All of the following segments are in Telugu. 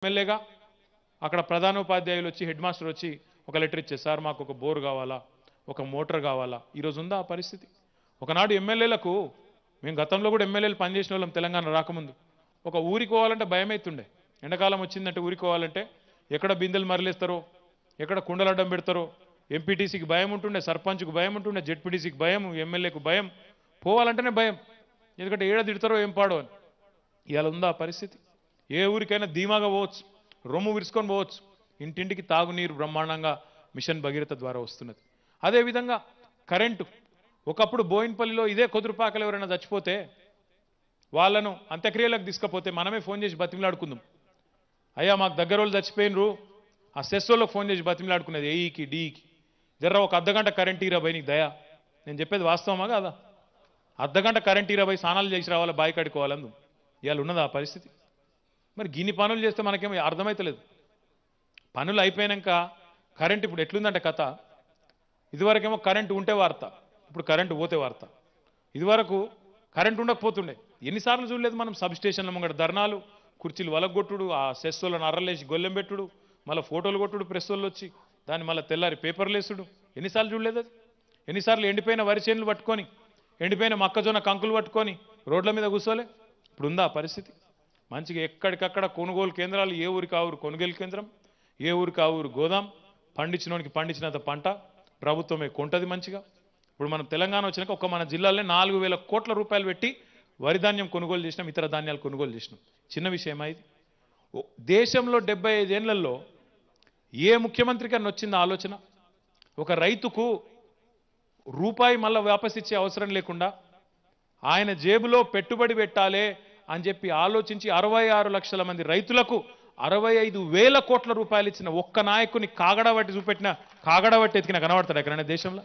ఎమ్మెల్యేగా అక్కడ ప్రధానోపాధ్యాయులు వచ్చి హెడ్ మాస్టర్ వచ్చి ఒక లెటర్ ఇచ్చే సార్ మాకు ఒక బోర్ కావాలా ఒక మోటార్ కావాలా ఈరోజు ఉందా ఆ పరిస్థితి ఒకనాడు ఎమ్మెల్యేలకు మేము గతంలో కూడా ఎమ్మెల్యేలు పనిచేసిన వాళ్ళం తెలంగాణ రాకముందు ఒక ఊరికోవాలంటే భయమైతుండే ఎండాకాలం వచ్చిందంటే ఊరికోవాలంటే ఎక్కడ బిందెలు మరలేస్తారో ఎక్కడ కుండలు అడ్డం పెడతారో ఎంపీటీసీకి భయం ఉంటుండే సర్పంచ్కి భయం ఉంటుండే జెడ్పీటీసీకి భయం ఎమ్మెల్యేకు భయం పోవాలంటేనే భయం ఎందుకంటే ఏడ తిడతారో ఏం పాడో అని ఇవాళ ఉందా పరిస్థితి ఏ ఊరికైనా ధీమాగా పోవచ్చు రొమ్ము విరుచుకొని పోవచ్చు ఇంటింటికి తాగునీరు బ్రహ్మాండంగా మిషన్ భగీరథ ద్వారా వస్తున్నది అదేవిధంగా కరెంటు ఒకప్పుడు బోయిన్పల్లిలో ఇదే కొదురుపాకలు ఎవరైనా చచ్చిపోతే వాళ్ళను అంత్యక్రియలకు తీసుకపోతే మనమే ఫోన్ చేసి బతిమిలాడుకుందాం అయ్యా మాకు దగ్గర వాళ్ళు చచ్చిపోయినరు ఆ సెస్సోలో ఫోన్ చేసి బతిమిలాడుకునేది ఏఈకి డీఈకి జర్ర ఒక అర్ధగంట కరెంట్ ఇరా నీకు దయా నేను చెప్పేది వాస్తవమా కదా అర్ధగంట కరెంట్ ఇరా స్నానాలు చేసి రావాలి బాయి కడుకోవాలందు ఇవాళ ఉన్నదా ఆ పరిస్థితి మరి గిన్ని పనులు చేస్తే మనకేమో అర్థమవుతలేదు పనులు అయిపోయాక కరెంట్ ఇప్పుడు ఎట్లుందంటే కథ ఇదివరకేమో కరెంటు ఉంటే వార్త ఇప్పుడు కరెంటు పోతే వార్త ఇదివరకు కరెంట్ ఉండకపోతుండే ఎన్నిసార్లు చూడలేదు మనం సబ్ స్టేషన్ల ముంగట ధర్నాలు కుర్చీలు వలగొట్టుడు ఆ సెస్సులను అర్రలేసి గొల్లెం పెట్టుడు మళ్ళీ ఫోటోలు కొట్టుడు ప్రెస్సులు వచ్చి దాన్ని మళ్ళీ తెల్లారి పేపర్లు వేసుడు ఎన్నిసార్లు చూడలేదు అది ఎన్నిసార్లు ఎండిపోయిన వరి చేనులు పట్టుకొని ఎండిపోయిన మొక్కజొన్న కంకులు పట్టుకొని రోడ్ల మీద కూర్చోలే ఇప్పుడు ఉందా పరిస్థితి మంచిగా ఎక్కడికక్కడ కొనుగోలు కేంద్రాలు ఏ ఊరికి ఆ ఊరు కొనుగోలు కేంద్రం ఏ ఊరికి ఆ ఊరు గోదాం పండించినోనికి పండించినంత పంట ప్రభుత్వమే కొంటది మంచిగా ఇప్పుడు మనం తెలంగాణ వచ్చినాక ఒక మన జిల్లాలోనే నాలుగు వేల కోట్ల రూపాయలు పెట్టి వరి ధాన్యం కొనుగోలు చేసినాం ఇతర ధాన్యాలు కొనుగోలు చేసినాం చిన్న విషయమా ఇది దేశంలో డెబ్బై ఐదేళ్లలో ఏ ముఖ్యమంత్రి కన్నా వచ్చింది ఆలోచన ఒక రైతుకు రూపాయి మళ్ళీ వాపసిచ్చే అవసరం లేకుండా ఆయన జేబులో పెట్టుబడి పెట్టాలే అని చెప్పి ఆలోచించి అరవై ఆరు లక్షల మంది రైతులకు అరవై ఐదు వేల కోట్ల రూపాయలు ఇచ్చిన ఒక్క నాయకుని కాగడబట్టి చూపెట్టిన కాగడబట్టి ఎతికిన కనబడతాడు ఎక్కడైనా దేశంలో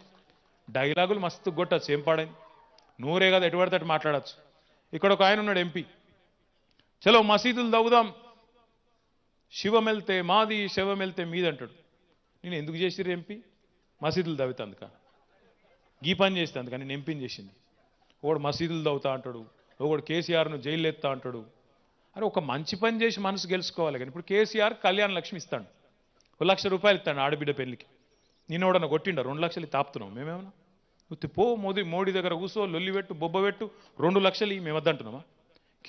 డైలాగులు మస్తు కొట్టచ్చు ఏం పాడైంది నూరే కదా ఎటు మాట్లాడచ్చు ఇక్కడ ఒక ఆయన ఉన్నాడు ఎంపీ చలో మసీదులు దవ్వుదాం శివమెళ్తే మాది శివమెళ్తే మీది అంటాడు నేను ఎందుకు చేసిరు ఎంపీ మసీదులు దవ్వుతా అందుక గీ పని చేస్తే అందుకని నేను ఎంపీని చేసింది ఓడు మసీదులు దవ్వుతా అంటాడు ఒకడు కేసీఆర్ను జైలు ఎత్తా అంటాడు అరే ఒక మంచి పని చేసి మనసు గెలుచుకోవాలి కానీ ఇప్పుడు కేసీఆర్ కళ్యాణ లక్ష్మి ఇస్తాడు ఒక లక్ష రూపాయలు ఇస్తాడు ఆడబిడ్డ పెళ్లికి నేను ఎవడన్నా కొట్టిండ రెండు లక్షలు తాపుతున్నాం మేమేమన్నా ఉత్తి పో మోదీ మోడీ దగ్గర కూసో బొబ్బ పెట్టు రెండు లక్షలు మేము వద్దంటున్నామా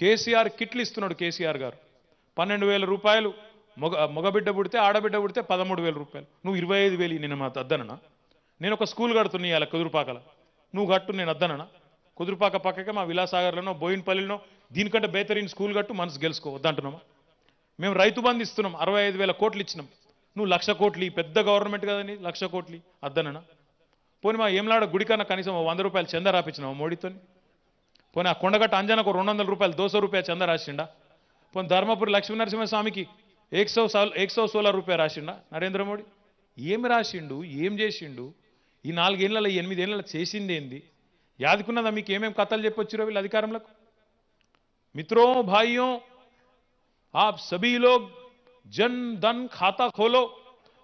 కేసీఆర్ కిట్లు ఇస్తున్నాడు కేసీఆర్ గారు పన్నెండు వేల రూపాయలు మొగ మగబిడ్డ పుడితే ఆడబిడ్డ పుడితే పదమూడు వేల రూపాయలు నువ్వు ఇరవై ఐదు వేలు నేను మా అద్దననా నేను ఒక స్కూల్ కడుతున్నా అలా కుదురుపాకల నువ్వు కట్టు నేను అద్దననా కుదురుపాక పక్కకి మా విలాసాగర్లోనో బోయిన్పల్లిలోనో దీనికంటే బేతరీని స్కూల్ కట్టు మనసు గెలుచుకోవద్దంటున్నామా మేము రైతు బంధు ఇస్తున్నాం అరవై ఐదు వేల కోట్లు ఇచ్చినాం నువ్వు లక్ష కోట్లు పెద్ద గవర్నమెంట్ కదండి లక్ష కోట్లు అద్దననా పోనీ మా ఏంలాడ గుడికన్నా కనీసం వంద రూపాయలు చంద రాపించినావు మోడీతోని పోనీ ఆ కొండగట్ట అంజనకు రెండు వందల రూపాయలు దోశ రూపాయలు చంద రాసిండా పోనీ ధర్మపురి లక్ష్మీనరసింహస్వామికి ఏక్ సో సాల్ ఏక్ సో రూపాయ రాసిండా నరేంద్ర మోడీ ఏమి రాసిండు ఏం చేసిండు ఈ నాలుగేళ్లలో ఎనిమిది చేసింది ఏంది యాదికున్నదా మీకు ఏమేమి కథలు చెప్పొచ్చిరో వీళ్ళ అధికారంలోకి మిత్రో భాయ్యో ఆప్ సభీలో జన్ ధన్ ఖాతా ఖోలో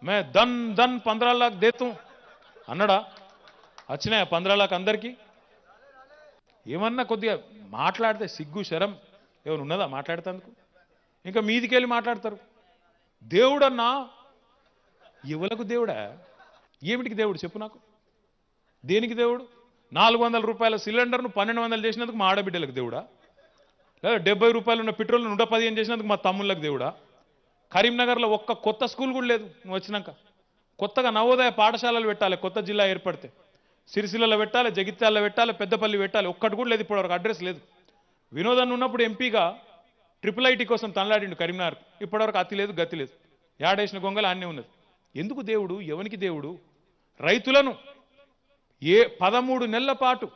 మే ధన్ ధన్ పంద్రా లాక్ దేతూ అన్నాడా వచ్చినాయా పంద్రా లాక్ అందరికీ ఏమన్నా కొద్దిగా మాట్లాడితే సిగ్గు శరం ఏమైనా ఉన్నదా మాట్లాడతందుకు ఇంకా మీదికెళ్ళి మాట్లాడతారు దేవుడన్నా ఎవలకు దేవుడా ఏమిటికి దేవుడు చెప్పు నాకు దేనికి దేవుడు నాలుగు వందల రూపాయల సిలిండర్ను పన్నెండు వందలు చేసినందుకు మా ఆడబిడ్డలకు దేవుడా లేదా డెబ్బై రూపాయలు ఉన్న పెట్రోల్ నూట పదిహేను చేసినందుకు మా తమ్ముళ్ళకు దేవుడా కరీంనగర్లో ఒక్క కొత్త స్కూల్ కూడా లేదు నువ్వు వచ్చినాక కొత్తగా నవోదయ పాఠశాలలు పెట్టాలి కొత్త జిల్లా ఏర్పడితే సిరిసిల్లలో పెట్టాలి జగిత్యాలలో పెట్టాలి పెద్దపల్లి పెట్టాలి ఒక్కటి కూడా లేదు ఇప్పటివరకు అడ్రస్ లేదు వినోదన్ ఉన్నప్పుడు ఎంపీగా ట్రిపుల్ ఐటీ కోసం తనలాడిండు కరీంనగర్ ఇప్పటివరకు అతి లేదు గతి లేదు యాడేసిన గొంగలు అన్నీ ఉన్నది ఎందుకు దేవుడు ఎవనికి దేవుడు రైతులను ఏ పదమూడు నెలల పాటు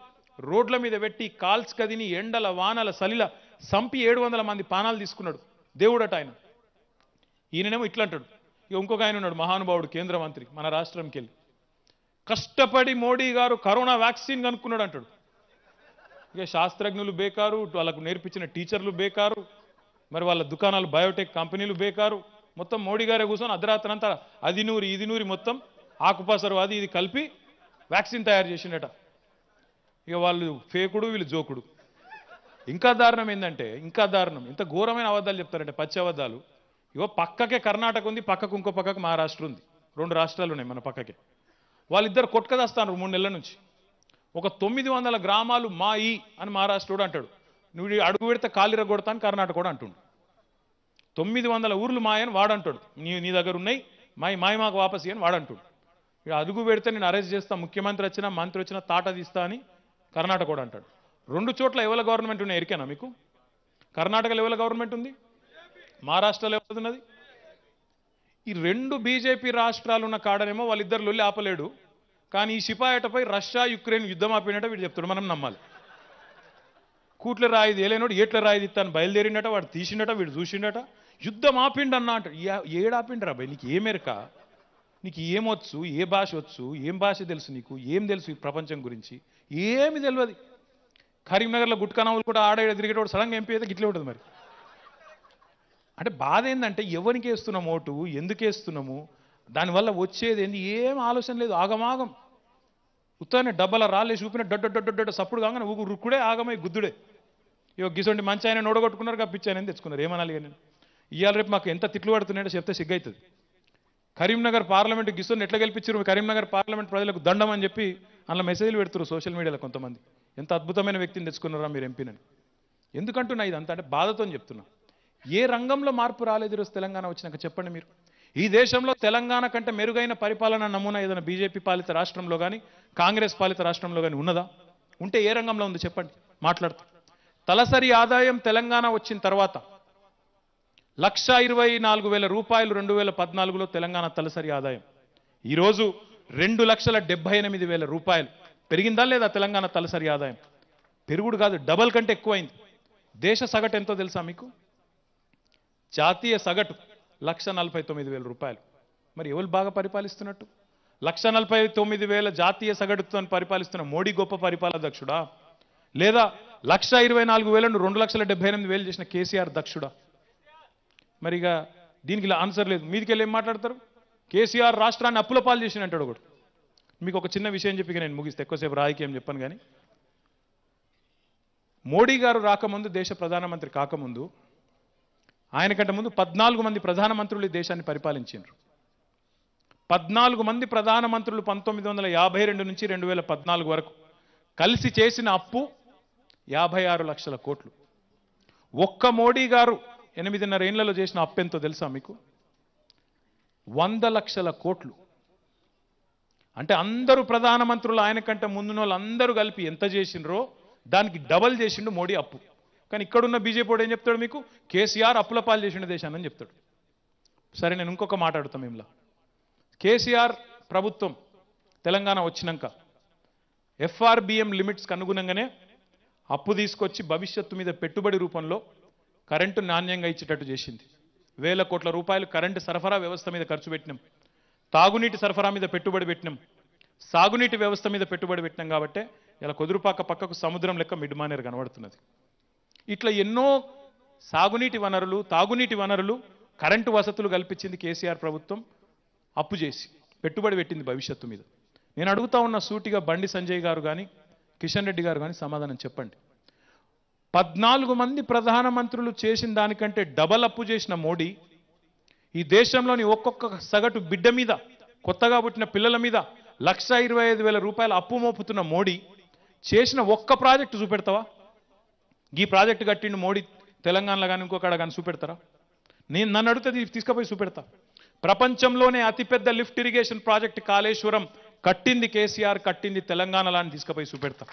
రోడ్ల మీద పెట్టి కాల్స్ కదిని ఎండల వానల సలిల సంపి ఏడు వందల మంది పానాలు తీసుకున్నాడు దేవుడట ఆయన ఈయననేమో ఇట్లా అంటాడు ఇంకొక ఆయన ఉన్నాడు మహానుభావుడు కేంద్ర మంత్రి మన రాష్ట్రంకి వెళ్ళి కష్టపడి మోడీ గారు కరోనా వ్యాక్సిన్ కనుక్కున్నాడు అంటాడు ఇక శాస్త్రజ్ఞులు బేకారు వాళ్ళకు నేర్పించిన టీచర్లు బేకారు మరి వాళ్ళ దుకాణాలు బయోటెక్ కంపెనీలు బేకారు మొత్తం మోడీ గారే కూర్చొని అర్ధరాత్రంతా అది నూరి ఇది నూరి మొత్తం ఆకుపసరు అది ఇది కలిపి వ్యాక్సిన్ తయారు చేసిండట ఇక వాళ్ళు ఫేకుడు వీళ్ళు జోకుడు ఇంకా దారుణం ఏంటంటే ఇంకా దారుణం ఇంత ఘోరమైన అబద్ధాలు చెప్తారంటే పచ్చి అబద్ధాలు ఇగో పక్కకే కర్ణాటక ఉంది పక్కకు ఇంకో పక్కకు మహారాష్ట్ర ఉంది రెండు రాష్ట్రాలు ఉన్నాయి మన పక్కకే వాళ్ళిద్దరు కొట్టుకదేస్తాను మూడు నెలల నుంచి ఒక తొమ్మిది వందల గ్రామాలు మా ఈ అని మహారాష్ట్రుడు అంటాడు నువ్వు అడుగు పెడితే కాలిర కొడతాను కర్ణాటక కూడా అంటుండు తొమ్మిది వందల ఊర్లు మాయని వాడంటాడు నీ నీ దగ్గర ఉన్నాయి మాయి మాయ మాకు వాపసి అని వాడంటాడు అదుగు పెడితే నేను అరెస్ట్ చేస్తా ముఖ్యమంత్రి వచ్చినా మంత్రి వచ్చినా తాట తీస్తా అని కర్ణాటక కూడా అంటాడు రెండు చోట్ల ఎవరి గవర్నమెంట్ ఉన్నాయి ఎరికేనా మీకు కర్ణాటకలో ఎవరి గవర్నమెంట్ ఉంది మహారాష్ట్రలో ఉన్నది ఈ రెండు బీజేపీ రాష్ట్రాలు ఉన్న కాడనేమో వాళ్ళిద్దరు లొల్లి ఆపలేడు కానీ ఈ సిపాయటపై రష్యా యుక్రెయిన్ యుద్ధం ఆపినట్టు వీడు చెప్తాడు మనం నమ్మాలి కూట్ల రాయిది తేలేనోడు ఏట్ల రాయిది తను బయలుదేరిండట వాడు తీసిండట వీడు చూసిండట యుద్ధం ఆపిండన్నా అంటాడు ఏడాపిండరా భయ నీకు ఏమేరకా నీకు ఏమొచ్చు ఏ భాష వచ్చు ఏం భాష తెలుసు నీకు ఏం తెలుసు ఈ ప్రపంచం గురించి ఏమి తెలియదు కరీంనగర్లో గుట్కనవులు కూడా ఆడ తిరిగేటోడు సడన్గా ఎంపీ అయితే గిట్లే ఉంటుంది మరి అంటే బాధ ఏంటంటే ఎవరికి వేస్తున్నాం ఓటు ఎందుకు వేస్తున్నాము దానివల్ల వచ్చేది ఏంది ఏం ఆలోచన లేదు ఆగమాగం ఉత్తరాన్ని డబ్బల రాలేసి చూపిన డొడ్డ డొడ్డ డొడ్డ సప్పుడు కాగానే ఊగు రుక్కుడే ఆగమై గుద్దుడే ఇవో గిసోండి మంచి ఆయన నోడగొట్టుకున్నారు కప్పించానని తెచ్చుకున్నారు ఏమనాలి కానీ ఇవాళ రేపు మాకు ఎంత తిట్లు పడుతున్నాయో చెప్తే సిగ్గవుతుంది కరీంనగర్ పార్లమెంట్ గిసుని ఎట్లా గెలిపించారు కరీంనగర్ పార్లమెంట్ ప్రజలకు దండం అని చెప్పి అందులో మెసేజ్లు పెడుతున్నారు సోషల్ మీడియాలో కొంతమంది ఎంత అద్భుతమైన వ్యక్తిని తెచ్చుకున్నారా మీరు ఎంపీనని ఎందుకంటున్నా ఇదంతా అంటే బాధతో చెప్తున్నా ఏ రంగంలో మార్పు రాలేదు ఈరోజు తెలంగాణ వచ్చినాక చెప్పండి మీరు ఈ దేశంలో తెలంగాణ కంటే మెరుగైన పరిపాలన నమూనా ఏదైనా బీజేపీ పాలిత రాష్ట్రంలో కానీ కాంగ్రెస్ పాలిత రాష్ట్రంలో కానీ ఉన్నదా ఉంటే ఏ రంగంలో ఉంది చెప్పండి మాట్లాడుతూ తలసరి ఆదాయం తెలంగాణ వచ్చిన తర్వాత లక్ష ఇరవై నాలుగు వేల రూపాయలు రెండు వేల పద్నాలుగులో తెలంగాణ తలసరి ఆదాయం ఈరోజు రెండు లక్షల డెబ్బై ఎనిమిది వేల రూపాయలు పెరిగిందా లేదా తెలంగాణ తలసరి ఆదాయం పెరుగుడు కాదు డబల్ కంటే ఎక్కువైంది దేశ సగటు ఎంతో తెలుసా మీకు జాతీయ సగటు లక్ష నలభై తొమ్మిది వేల రూపాయలు మరి ఎవరు బాగా పరిపాలిస్తున్నట్టు లక్ష నలభై తొమ్మిది వేల జాతీయ సగటుతో పరిపాలిస్తున్న మోడీ గొప్ప దక్షుడా లేదా లక్ష ఇరవై నాలుగు వేలను రెండు లక్షల డెబ్బై ఎనిమిది వేలు చేసిన కేసీఆర్ దక్షుడా మరిగా దీనికి ఇలా ఆన్సర్ లేదు మీదికి వెళ్ళి ఏం మాట్లాడతారు కేసీఆర్ రాష్ట్రాన్ని అప్పుల పాలు చేసిన అంటాడు ఒకడు మీకు ఒక చిన్న విషయం చెప్పి నేను ముగిస్తే ఎక్కువసేపు రాజకీయం చెప్పాను కానీ మోడీ గారు రాకముందు దేశ ప్రధానమంత్రి కాకముందు ఆయన కంటే ముందు పద్నాలుగు మంది ప్రధానమంత్రులు దేశాన్ని పరిపాలించారు పద్నాలుగు మంది ప్రధానమంత్రులు పంతొమ్మిది వందల యాభై రెండు నుంచి రెండు వేల పద్నాలుగు వరకు కలిసి చేసిన అప్పు యాభై ఆరు లక్షల కోట్లు ఒక్క మోడీ గారు ఎనిమిదిన్నర ఏళ్ళలో చేసిన అప్పెంతో తెలుసా మీకు వంద లక్షల కోట్లు అంటే అందరూ ప్రధానమంత్రులు ఆయన కంటే ముందున వాళ్ళందరూ కలిపి ఎంత చేసినరో దానికి డబల్ చేసిండు మోడీ అప్పు కానీ ఇక్కడున్న బీజేపీ ఏం చెప్తాడు మీకు కేసీఆర్ అప్పుల పాలు చేసిన దేశాన్ని చెప్తాడు సరే నేను ఇంకొక మాట్లాడుతాం మేములా కేసీఆర్ ప్రభుత్వం తెలంగాణ వచ్చినాక ఎఫ్ఆర్బిఎం లిమిట్స్కి అనుగుణంగానే అప్పు తీసుకొచ్చి భవిష్యత్తు మీద పెట్టుబడి రూపంలో కరెంటు నాణ్యంగా ఇచ్చేటట్టు చేసింది వేల కోట్ల రూపాయలు కరెంటు సరఫరా వ్యవస్థ మీద ఖర్చు పెట్టినాం తాగునీటి సరఫరా మీద పెట్టుబడి పెట్టినాం సాగునీటి వ్యవస్థ మీద పెట్టుబడి పెట్టినాం కాబట్టి ఇలా కొదురుపాక పక్కకు సముద్రం లెక్క మిడ్మానేరు కనబడుతున్నది ఇట్లా ఎన్నో సాగునీటి వనరులు తాగునీటి వనరులు కరెంటు వసతులు కల్పించింది కేసీఆర్ ప్రభుత్వం అప్పు చేసి పెట్టుబడి పెట్టింది భవిష్యత్తు మీద నేను అడుగుతా ఉన్న సూటిగా బండి సంజయ్ గారు కానీ కిషన్ రెడ్డి గారు కానీ సమాధానం చెప్పండి పద్నాలుగు మంది ప్రధానమంత్రులు చేసిన దానికంటే డబల్ అప్పు చేసిన మోడీ ఈ దేశంలోని ఒక్కొక్క సగటు బిడ్డ మీద కొత్తగా పుట్టిన పిల్లల మీద లక్ష ఇరవై ఐదు వేల రూపాయల అప్పు మోపుతున్న మోడీ చేసిన ఒక్క ప్రాజెక్టు చూపెడతావా ఈ ప్రాజెక్టు కట్టిండు మోడీ తెలంగాణలో కానీ ఇంకొకడ కానీ చూపెడతారా నేను నన్ను అడిగితే తీసుకుపోయి చూపెడతా ప్రపంచంలోనే అతిపెద్ద లిఫ్ట్ ఇరిగేషన్ ప్రాజెక్ట్ కాళేశ్వరం కట్టింది కేసీఆర్ కట్టింది తెలంగాణలో అని తీసుకుపోయి చూపెడతా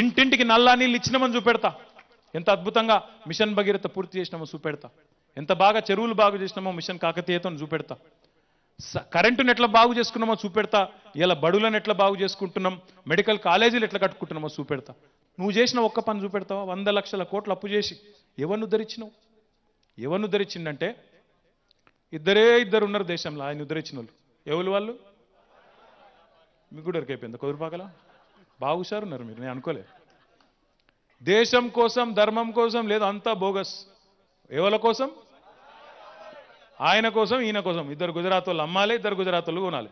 ఇంటింటికి నల్లా నీళ్ళు ఇచ్చినమని చూపెడతా ఎంత అద్భుతంగా మిషన్ భగీరథ పూర్తి చేసినామో చూపెడతా ఎంత బాగా చెరువులు బాగు చేసినామో మిషన్ కాకతీయతో చూపెడతా కరెంటు నెట్ల బాగు చేసుకున్నామో చూపెడతా ఇలా బడులను ఎట్లా బాగు చేసుకుంటున్నాం మెడికల్ కాలేజీలు ఎట్లా కట్టుకుంటున్నామో చూపెడతా నువ్వు చేసిన ఒక్క పని చూపెడతావా వంద లక్షల కోట్లు అప్పు చేసి ఎవరు ధరించినావు ఎవరు ధరించిందంటే ఇద్దరే ఇద్దరు ఉన్నారు దేశంలో ఆయన ఉద్ధరించిన వాళ్ళు ఎవరు వాళ్ళు మీకు కూడా ఎరికైపోయింది కొదురుపాకల బాగుషారు ఉన్నారు మీరు నేను అనుకోలేదు దేశం కోసం ధర్మం కోసం లేదు అంతా బోగస్ ఎవల కోసం ఆయన కోసం ఈయన కోసం ఇద్దరు గుజరాత్ అమ్మాలి ఇద్దరు గుజరాత్ కొనాలి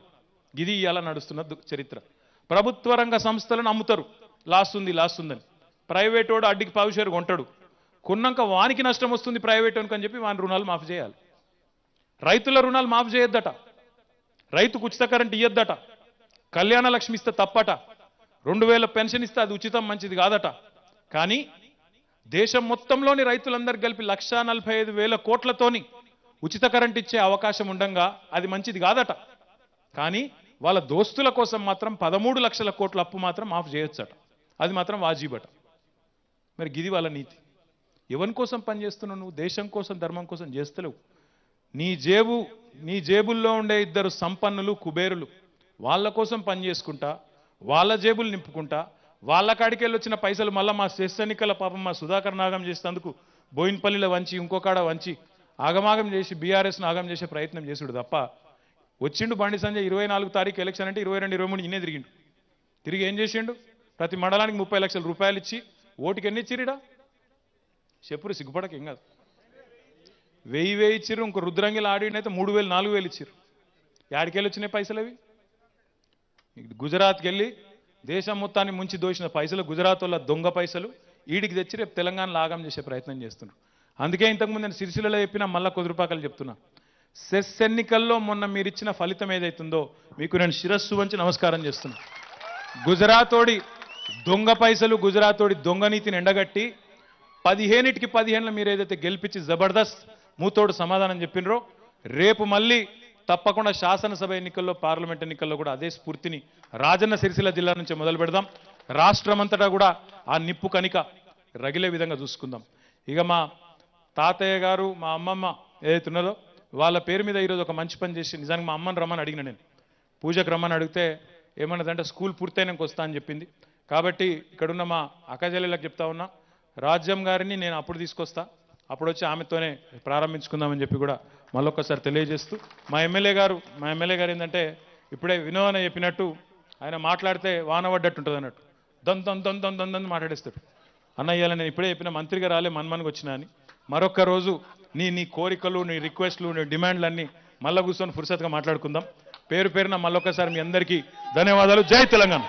ఇది ఇవాళ నడుస్తున్న చరిత్ర ప్రభుత్వ రంగ సంస్థలను అమ్ముతారు లాస్ట్ ఉంది లాస్ట్ ఉందని ప్రైవేట్ వాడు అడ్డికి పావుషేరు కొంటాడు కొన్నాక వానికి నష్టం వస్తుంది ప్రైవేట్ అని చెప్పి వాని రుణాలు మాఫ్ చేయాలి రైతుల రుణాలు మాఫ్ చేయొద్దట రైతుకు ఉచిత కరెంట్ ఇయ్యొద్దట కళ్యాణ లక్ష్మి ఇస్తే తప్పట రెండు వేల పెన్షన్ ఇస్తే అది ఉచితం మంచిది కాదట కానీ దేశం మొత్తంలోని రైతులందరూ కలిపి లక్షా నలభై ఐదు వేల కోట్లతోని ఉచిత కరెంట్ ఇచ్చే అవకాశం ఉండంగా అది మంచిది కాదట కానీ వాళ్ళ దోస్తుల కోసం మాత్రం పదమూడు లక్షల కోట్ల అప్పు మాత్రం ఆఫ్ చేయొచ్చట అది మాత్రం వాజీబట మరి గిది వాళ్ళ నీతి ఎవరి కోసం పనిచేస్తున్నావు నువ్వు దేశం కోసం ధర్మం కోసం చేస్తలేవు నీ జేబు నీ జేబుల్లో ఉండే ఇద్దరు సంపన్నులు కుబేరులు వాళ్ళ కోసం పనిచేసుకుంటా వాళ్ళ జేబులు నింపుకుంటా వాళ్ళ కాడికి వెళ్ళి వచ్చిన పైసలు మళ్ళీ మా సెస్ ఎన్నికల పాపం మా సుధాకర్ నాగం చేసినందుకు బోయిన్పల్లిలో వంచి ఇంకోకాడ వంచి ఆగమాగం చేసి బీఆర్ఎస్ నాగం చేసే ప్రయత్నం చేసుడు తప్ప వచ్చిండు బండి సంజయ్ ఇరవై నాలుగు తారీఖు ఎలక్షన్ అంటే ఇరవై రెండు ఇరవై మూడు ఇన్నే తిరిగిండు తిరిగి ఏం చేసిండు ప్రతి మండలానికి ముప్పై లక్షల రూపాయలు ఇచ్చి ఓటుకి ఎన్ని ఇచ్చిరిడా చెప్పురు సిగ్గుపడక ఏం కాదు వెయ్యి వేయి ఇచ్చిరు ఇంకో రుద్రంగిలు ఆడినైతే మూడు వేలు నాలుగు వేలు ఇచ్చిర్రు యాడికెళ్ళి వచ్చినాయి పైసలు అవి గుజరాత్కి వెళ్ళి దేశం మొత్తాన్ని ముంచి దోసిన పైసలు గుజరాత్ వల్ల దొంగ పైసలు ఈడికి తెచ్చి రేపు తెలంగాణ లాగం చేసే ప్రయత్నం చేస్తున్నారు అందుకే ఇంతకుముందు నేను సిరిసిలలో చెప్పినా మళ్ళీ రూపాయలు చెప్తున్నా సెస్ ఎన్నికల్లో మొన్న మీరు ఇచ్చిన ఫలితం ఏదైతుందో మీకు నేను శిరస్సు వంచి నమస్కారం చేస్తున్నా గుజరాతోడి దొంగ పైసలు గుజరాతోడి దొంగ నీతిని ఎండగట్టి పదిహేనిటికి పదిహేనులు మీరు ఏదైతే గెలిపించి జబర్దస్త్ మూతోడు సమాధానం చెప్పినరో రేపు మళ్ళీ తప్పకుండా శాసనసభ ఎన్నికల్లో పార్లమెంట్ ఎన్నికల్లో కూడా అదే స్ఫూర్తిని రాజన్న సిరిసిల్ల జిల్లా నుంచి మొదలు పెడదాం రాష్ట్రమంతటా కూడా ఆ నిప్పు కనిక రగిలే విధంగా చూసుకుందాం ఇక మా తాతయ్య గారు మా అమ్మమ్మ ఏదైతే ఉన్నదో వాళ్ళ పేరు మీద ఈరోజు ఒక మంచి పని చేసి నిజానికి మా అమ్మని రమ్మని అడిగిన నేను పూజకు రమ్మని అడిగితే ఏమన్నదంటే స్కూల్ పూర్తయినాక వస్తా అని చెప్పింది కాబట్టి ఇక్కడున్న మా అక్కజల్లెలకు చెప్తా ఉన్నా రాజ్యం గారిని నేను అప్పుడు తీసుకొస్తాను అప్పుడు వచ్చి ఆమెతోనే ప్రారంభించుకుందామని చెప్పి కూడా మళ్ళొక్కసారి తెలియజేస్తూ మా ఎమ్మెల్యే గారు మా ఎమ్మెల్యే గారు ఏంటంటే ఇప్పుడే వినోదన చెప్పినట్టు ఆయన మాట్లాడితే వాన పడ్డట్టు ఉంటుంది అన్నట్టు దొంగ దొంగ దొంగ దొంగ దొంగ దొంగ మాట్లాడేస్తాడు అన్నయ్యాలని నేను ఇప్పుడే చెప్పిన మంత్రిగా రాలే మన్మన్కి వచ్చిన అని మరొక్క రోజు నీ నీ కోరికలు నీ రిక్వెస్ట్లు నీ డిమాండ్లు అన్నీ మళ్ళా కూర్చొని ఫుర్సత్గా మాట్లాడుకుందాం పేరు పేరున మళ్ళొక్కసారి మీ అందరికీ ధన్యవాదాలు జై తెలంగాణ